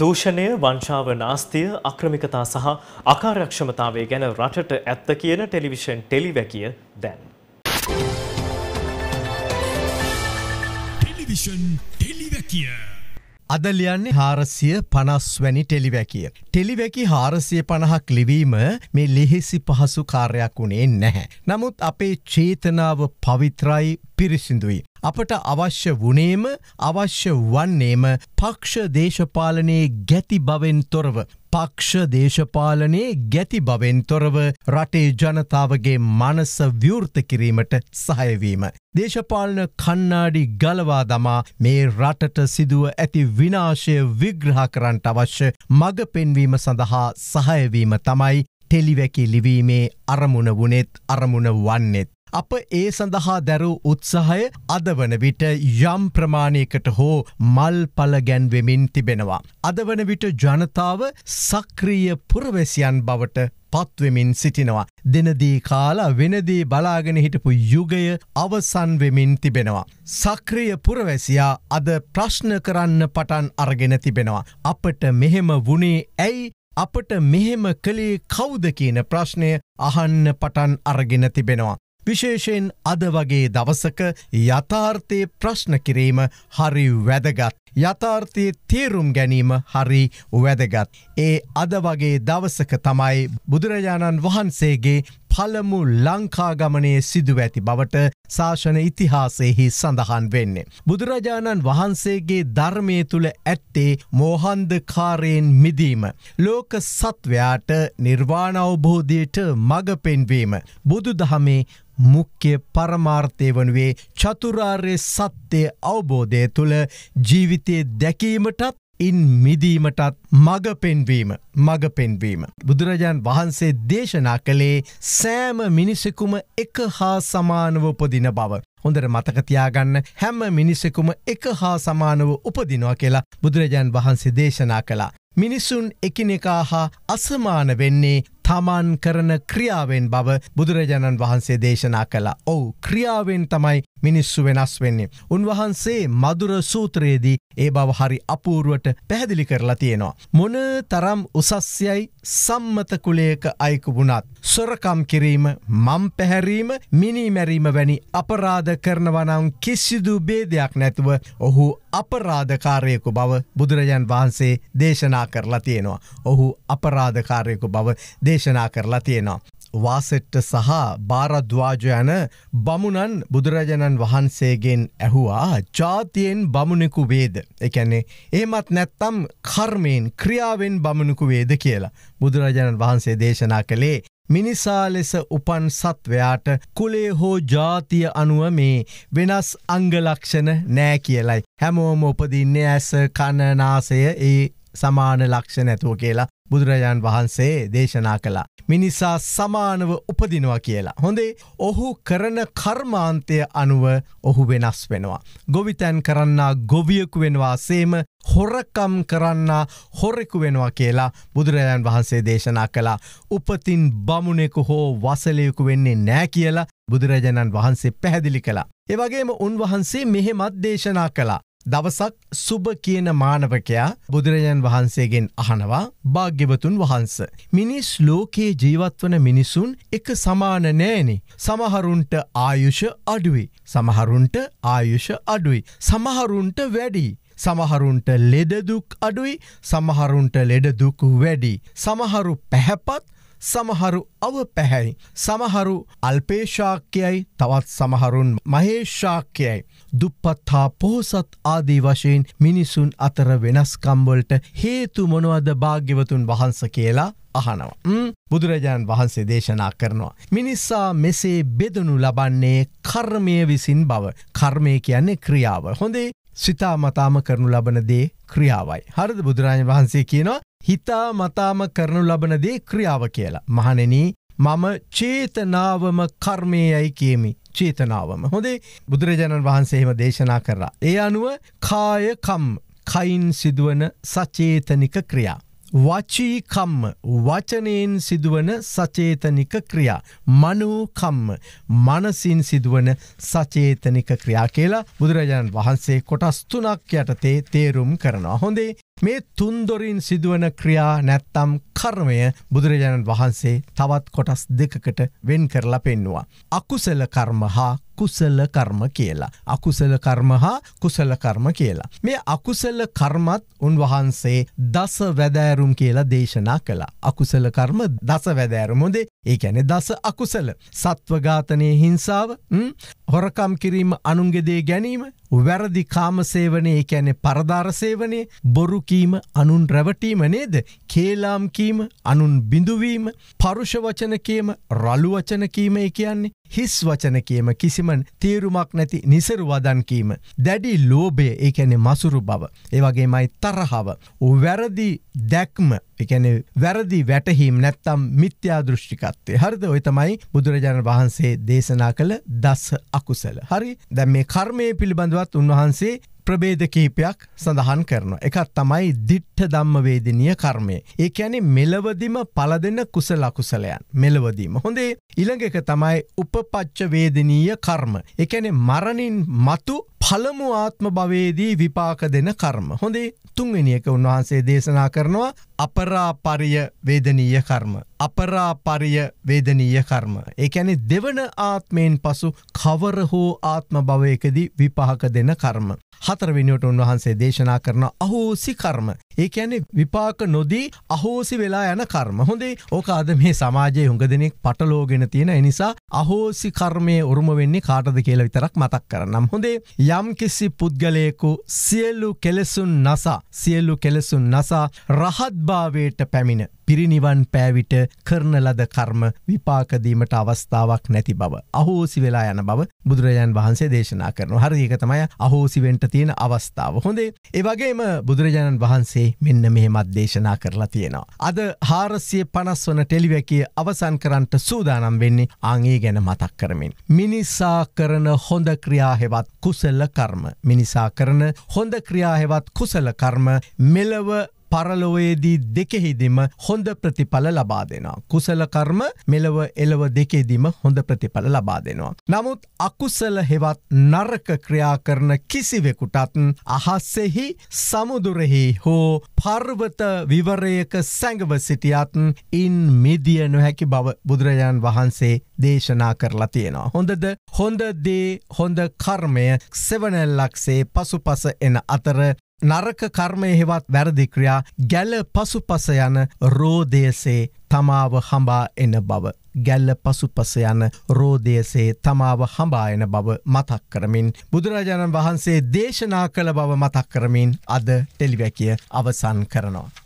දූෂණය වංශාව නාස්තිය අක්‍රමිකතා සහ අකාරක්ෂමතාවය ගැන රටට ඇත්ත කියන ටෙලිවිෂන් ටෙලිවැකිය දැන්. අදලියන්නේ හාරසිය පනස් වැනි ටෙලිවැකිය. ටෙලිවැකි හාරසිය පණහක් ලිවීම මේ ලෙහෙසි පහසු කාර්යක් වුණේ නැහැ. නමුත් අපේ චේතනාව පවිත්‍රයි පිරිසිදුයි. අපට අවශ්‍ය වනේම අවශ්‍ය වන්නේම පක්ෂ දේශපාලනයේ ගැති බවෙන් තොරව. පක්ෂ දේශපාලනයේ ගැති බවෙන් තොරව රටේ ජනතාවගේ මනස ව්‍යෘත කිරීමට සහයවීම. දේශපාලන කන්නාඩි ගලවා දමා මේ රටට සිදුව ඇති විනාශය විග්‍රහ කරන්ට අවශ්‍ය මඟ පෙන්වීම සඳහා සහයවීම තමයි ටෙලිවැකි ලිවීමේ අරමුණ වනෙත් අරමුණ වන්නෙත්. අප ඒ සඳහා දැරූ උත්සාහය අද වන විට යම් ප්‍රමාණයකට හෝ මල් පල ගැන්වෙමින් තිබෙනවා. අද වන විට ජනතාව සක්‍රීය පුරවැසියන් බවට පත්වෙමින් සිටිනවා. දෙනදී කාලා වෙනදී බලාගෙන හිටපු යුගය අවසන්වෙමින් තිබෙනවා. සක්‍රිය පුරවැසියා අද ප්‍රශ්න කරන්න පටන් අරගෙන තිබෙනවා. අපට මෙහෙම වුණේ ඇයි අපට මෙහෙම කළේ කෞුද කියන ප්‍රශ්නය අහන්න පටන් අරගෙන තිබෙනවා. විශේෂයෙන් අද වගේ දවසක යථාර්ථයේ ප්‍රශ්න කිරීම හරි වැදගත්. යථාර්ථයේ තේරුම් ගැනීම හරි වැදගත්. ඒ අද වගේ දවසක තමයි බුදුරජාණන් වහන්සේගේ පළමු ලංකාගමනයේ සිදුව ඇති බවට ශාසන ඉතිහාසයෙහි සඳහන් වෙන්නේ. බුදුරජාණන් වහන්සේගේ ධර්මය තුළ ඇත්තේ මෝහන්දකාරයෙන් මිදීම. ලෝක සත්වයාට නිර්වාණවබෝධයට මඟ පෙන්වීම. බුදු දහමේ මුක්්‍ය පරමාර්ථය වනුවේ චතුරාර්ය සත්‍යය අවබෝධය තුළ ජීවිතය දැකීමටත් ඉන් මිදීමටත් මග පෙන්වීම මග පෙන්වීම. බුදුරජාන් වහන්සේ දේශනා කළේ සෑම මිනිසෙකුම එක හා සමානව උපදින බව. හොඳට මතකතියාගන්න හැම මිනිසෙකුම එක හා සමානව උපදිනවා කියලා බුදුරජාන් වහන්සේ දේශනා කළා. මිනිසුන් එකිනෙකා හා අසමාන වෙන්නේ තමන් කරන ක්‍රියාවෙන් බව බුදුරජාණන් වහන්සේ දේශනා කළ ඔවු ක්‍රියාවෙන් තමයි මිනිස්සු වෙනස් වෙන්නේ. උන්වහන්සේ මදුර සූත්‍රයේදී ඒ බව හරි අපූරුවට පැහැදිලි කරලා තියෙනවා. මොන තරම් උසස්යයි සම්මත කුලයක අයකු වුණත්. සොරකම් කිරීම මම් පැහැරීම මිනිමැරීම වැනි අපරාධ කරනවනම් කිසිදු බේදයක් නැතුව ඔහු අපරාධකාරයෙකු බව බුදුරජන් වහන්සේ දේශනා කරලා තියෙනවා. ඔහු අපරාධකාරයෙකු බව දේ දේශනා කරලා තියෙනවා. වාසෙට්ට සහ භාරද්වාජ යන බමුණන් බුදුරජාණන් වහන්සේගෙන් ඇහුවා ජාතියෙන් බමුණෙකු වේද. එකන්නේ ඒමත් නැත්තම් කර්මයෙන් ක්‍රියාවෙන් බමුණෙකු වේද කියලා. බුදුරජාණන් වහන්සේ දේශනා කළේ මිනිසා ලෙස උපන් සත්වයාට කුලේ හෝ ජාතිය අනුව මේ වෙනස් අංගලක්ෂණ නෑ කියලයි. හැමෝම උපදින්නේ ඇස කණනාසය ඒ සමාන ලක්ෂ නැතුව කියලා බුදුරජාන් වහන්සේ දේශනා කළා. මිනිසා සමානව උපදිනවා කියලා. හොඳේ ඔහු කරන කර්මාන්තය අනුව ඔහු වෙනස් වෙනවා. ගොවිතැන් කරන්නා ගොවියකු වෙනවා සේම හොරකම් කරන්නා හොරෙකු වෙනවා කියලා බුදුරජාන් වහන්සේ දේශනා කළා. උපතින් බමුණෙකු හෝ වසලයකු වෙන්නේ නෑ කියලා බුදුරජාණන් වහන්සේ පැහැදිලි කළා. එවගේම උන්වහන්සේ මෙහෙමත් දේශනා කළා. දවසක් සුබ කියන මානවකයා බුදුරජන් වහන්සේගෙන් අහනවා භාග්‍යවතුන් වහන්ස. මිනිස් ලෝකයේ ජීවත්වන මිනිසුන් එක සමාන නෑනි. සමහරුන්ට ආයුෂ අඩුයි. සමහරුන්ට ආයුෂ අඩුයි. සමහරුන්ට වැඩි. සමහරුන්ට ලෙඩදුක් අඩුයි සමහරුන්ට ලෙඩදුකු වැඩි. සමහරු පැහැපත් සමහරු අවපැහැයි. සමහරු අල්පේශාක්‍යයයි තවත් සමහරුන් මහේශාක්‍යයයි. දුප්පත්හා පොහොසත් ආදී වශයෙන් මිනිසුන් අතර වෙනස්කම්වලට හේතු මොනවද භාග්‍යවතුන් වහන්ස කියලා අහනවා. බුදුරජාණන් වහන්සේ දේශනා කරනවා. මිනිස්සා මෙසේ බෙදනු ලබන්නේ කර්මය විසින් බව. කර්මය කියන්නේ ක්‍රියාව. හොඳේ සිතාමතාම කරනු ලබන දේ ක්‍රියාවයි. හරද බුදුරජාණන් වහන්සේ කියනවා හිතා මතාම කරනු ලබනදේ ක්‍රියාව කියලා. මහනෙනී මම චේතනාවම කර්මයයි කියමි. චේතනාවම හොදේ බුදුරජාණන් වහන්සේම දේශනා කරා. ඒ අනුව කායකම් කයින් සිදුවන සචේතනික ක්‍රියා. වචීකම්ම වචනයෙන් සිදුවන සචේතනික ක්‍රියා. මනූකම්ම මනසින් සිදුවන සචේතනික ක්‍රියා කියලා බුදුරජාණන් වහන්සේ කොටස්තුනක් යටතේ තේරුම් කරනවා. හොඳේ මේ තුන්දොරින් සිදුවන ක්‍රියා නැත්තම් කර්මය බුදුරජාණන් වහන්සේ තවත් කොටස් දෙකකට වෙන් කරලා පෙන්නවා. අකුසල කර්ම හා කුසල කර්ම කියලා. අකුසල කර්ම හා කුසල කර්ම කියලා. මේ අකුසල කර්මත් උන්වහන්සේ දස වැදෑරුම් කියලා දේශනා කළා. අකුසල කර්ම දස වැදෑරුම් හොඳේ. ඒ කියන්නේ දස අකුසල. සත්ව ඝාතනයේ හිංසාව, හොරකම් කිරීම, අනුන්ගේ දේ ගැනීම, වැරදි කාමසේවනය එකැනෙ පරධාරසේවනය බොරුකීම අනුන් රැවටීම නේද කේලාම්කීම අනුන් බිඳුවීම පරුෂවචනකීම රළුවචනකීම කියන්නේ හිස් වචන කියම කිසිම තේරුමක් නැති නිසරු වදන් කීම. දැඩි ලෝබය ඒකැනෙ මසුරු බව. ඒවගේමයි තරහාව. වැරදි දැක්ම එකන වැරදි වැටහීම් නැත්තම් මිත්‍යා දෘෂ්ටිකත්වය හරිද ඔයතමයි බුදුරජාණන් වහන්සේ දේශනා කළ දස්ස අකුසල. හරි දැම් මේ කර්මය පිළිබඳවත් උන්වහන්සේ ප්‍රබේද කීපයක් සඳහන් කරනවා. එකක් තමයි දිට්ඨ ධම්මවේදිනිය කර්මය. ඒ කියන්නේ මෙලවදිම පල දෙන කුසල අකුසලයන්. මෙලවදීම. හොඳේ ඊළඟ එක තමයි උපපච්ච වේදනීය කර්ම. ඒ කියන්නේ මරණින් මතු පළමු ආත්ම භවයේදී විපාක දෙන කර්ම. හොඳේ තුන්වෙනි එක උන්වහන්සේ දේශනා කරනවා අපරාපරිය වේදනීය කර්ම. අපරාපරිය වේදනීය කර්ම. ඒ කියන්නේ දෙවන ආත්මයෙන් පසු කවර හෝ ආත්ම භවයකදී විපාක දෙන කර්ම. හතරවෙනිවට උන්වහන්සේ දේශනා කරන අහෝසි කර්ම. ඒ කියන්නේ විපාක නොදී අහෝසි වෙලා යන කර්ම. හොඳේ. ඕක අද මේ සමාජයේ හුඟ දෙනෙක් පටලෝගෙන තියෙන ඒ නිසා අහෝසි කර්මයේ උරුම වෙන්නේ කාටද කියලා විතරක් මතක් කරනම්. හොඳේ. යම් කිසි පුද්ගලයෙකු සියලු කෙලෙසුන් නසා සියලු කෙලෙසුන් නසා රහත්භාවයට පැමිණ පිරිනිවන් පෑවිට කරන ලද කර්ම විපාකදීමට අවස්ථාවක් නැති බව. අහෝසි වෙලා යන බව බුදුරජාන් වහන්සේ දේශනා කරන හරි ඒක තමයි අහෝසිවෙන්ට තියෙන අවස්ථාව. හොඳේ ඒවගේම බුදුරජාණන් වහන්සේ මෙන්න මෙහෙමත් දේශනා කරලා තියෙනවා. අද හාරස්සිය පනස් වන ටෙලිවැකිය අවසන් කරන්ට සූදානම් වෙන්නේ ආගේ ගැන මතක් කරමින්. මිනිසා කරන හොඳ ක්‍රියාහෙවත් කුසල්ල කර්ම. මිනිසා කරන හොඳ ක්‍රියාහෙවත් කුසල කර්ම මෙලව පරලොවේදී දෙකෙහිදිම හොඳ ප්‍රතිඵල ලබා දෙෙනවා. කුසල කර්ම මෙලව එලව දෙකේදීම හොඳ ප්‍රතිඵල ලබා දෙෙනවා. නමුත් අකුසල හෙවත් නර්ක ක්‍රියා කරන කිසිවෙකුටත් අහස්සෙහි සමුදුරෙහි හෝ පර්වත විවරයක සැඟව සිටියත්න් ඉන් මිදිය නොහැකි බව බුදුරජාන් වහන්සේ දේශනා කරලා තියෙනවා. හොඳද හොඳ දේ හොඳ කර්මය සෙවනැල්ලක්සේ පසු පස එන අතර නරක කර්මය හෙවත් වැරදික්‍රියා ගැල පසුපස යන රෝදයසේ තමාව හඹා එන බව. ගැල්ල පසුපස යන රෝදයසේ තමාව හඹායන බව මතක් කරමින්. බුදුරජාණන් වහන්සේ දේශනා කළ බව මතක් කරමින් අද ටෙලිවැකිය අවසන් කරනවා.